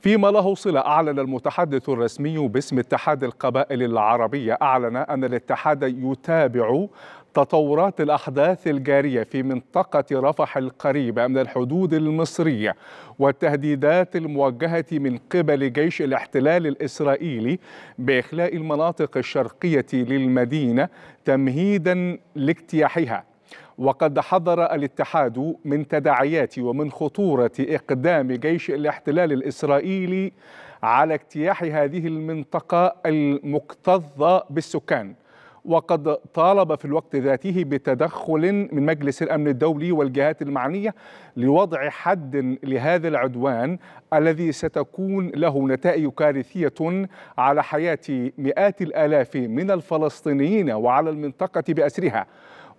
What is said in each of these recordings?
فيما له صلة أعلن المتحدث الرسمي باسم اتحاد القبائل العربية أعلن أن الاتحاد يتابع تطورات الأحداث الجارية في منطقة رفح القريبة من الحدود المصرية والتهديدات الموجهة من قبل جيش الاحتلال الإسرائيلي بإخلاء المناطق الشرقية للمدينة تمهيدا لاجتياحها وقد حذر الاتحاد من تداعيات ومن خطورة إقدام جيش الاحتلال الإسرائيلي على اجتياح هذه المنطقة المكتظة بالسكان وقد طالب في الوقت ذاته بتدخل من مجلس الامن الدولي والجهات المعنيه لوضع حد لهذا العدوان الذي ستكون له نتائج كارثيه على حياه مئات الالاف من الفلسطينيين وعلى المنطقه باسرها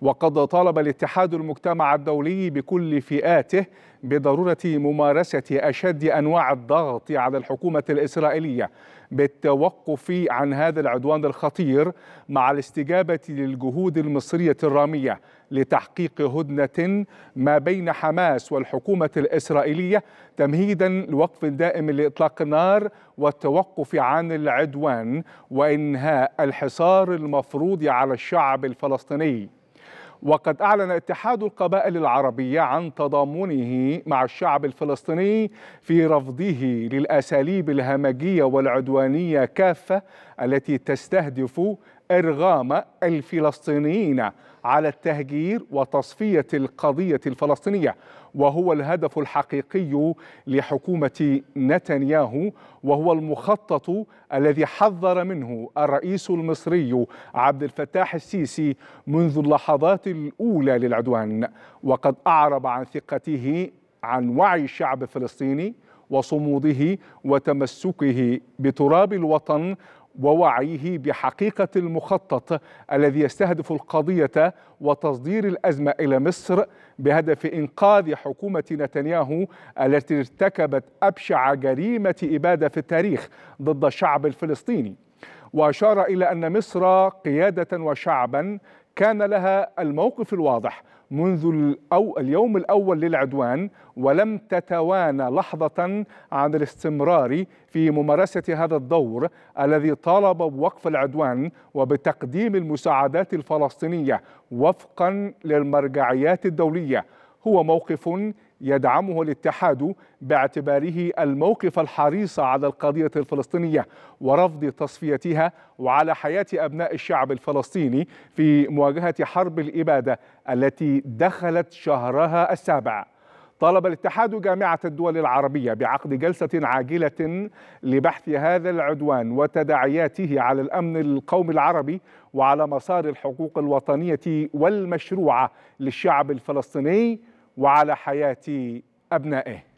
وقد طالب الاتحاد المجتمع الدولي بكل فئاته بضروره ممارسه اشد انواع الضغط على الحكومه الاسرائيليه بالتوقف عن هذا العدوان الخطير مع الاستجابه للجهود المصريه الراميه لتحقيق هدنه ما بين حماس والحكومه الاسرائيليه تمهيدا لوقف دائم لاطلاق النار والتوقف عن العدوان وانهاء الحصار المفروض على الشعب الفلسطيني وقد أعلن اتحاد القبائل العربية عن تضامنه مع الشعب الفلسطيني في رفضه للأساليب الهمجية والعدوانية كافة التي تستهدف إرغام الفلسطينيين على التهجير وتصفية القضية الفلسطينية وهو الهدف الحقيقي لحكومة نتنياهو وهو المخطط الذي حذر منه الرئيس المصري عبد الفتاح السيسي منذ اللحظات الأولى للعدوان وقد أعرب عن ثقته عن وعي الشعب الفلسطيني وصموده وتمسكه بتراب الوطن ووعيه بحقيقة المخطط الذي يستهدف القضية وتصدير الأزمة إلى مصر بهدف إنقاذ حكومة نتنياهو التي ارتكبت أبشع جريمة إبادة في التاريخ ضد الشعب الفلسطيني وأشار إلى أن مصر قيادة وشعبا كان لها الموقف الواضح منذ اليوم الأول للعدوان ولم تتوانى لحظة عن الاستمرار في ممارسة هذا الدور الذي طالب بوقف العدوان وبتقديم المساعدات الفلسطينية وفقا للمرجعيات الدولية هو موقف يدعمه الاتحاد باعتباره الموقف الحريص على القضية الفلسطينية ورفض تصفيتها وعلى حياة أبناء الشعب الفلسطيني في مواجهة حرب الإبادة التي دخلت شهرها السابع طلب الاتحاد جامعة الدول العربية بعقد جلسة عاجلة لبحث هذا العدوان وتداعياته على الأمن القومي العربي وعلى مسار الحقوق الوطنية والمشروعة للشعب الفلسطيني وعلى حياة أبنائه